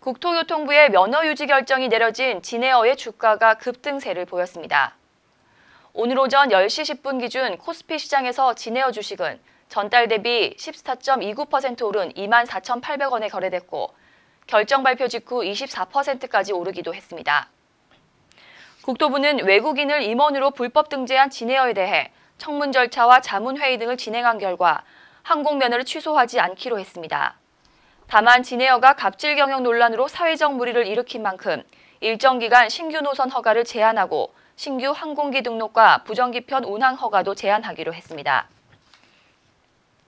국토교통부의 면허 유지 결정이 내려진 진에어의 주가가 급등세를 보였습니다. 오늘 오전 10시 10분 기준 코스피 시장에서 진에어 주식은 전달 대비 14.29% 오른 24,800원에 거래됐고 결정 발표 직후 24%까지 오르기도 했습니다. 국토부는 외국인을 임원으로 불법 등재한 진에어에 대해 청문 절차와 자문회의 등을 진행한 결과 항공면허를 취소하지 않기로 했습니다. 다만 진에어가 갑질 경영 논란으로 사회적 물의를 일으킨 만큼 일정 기간 신규 노선 허가를 제한하고 신규 항공기 등록과 부정기편 운항 허가도 제한하기로 했습니다.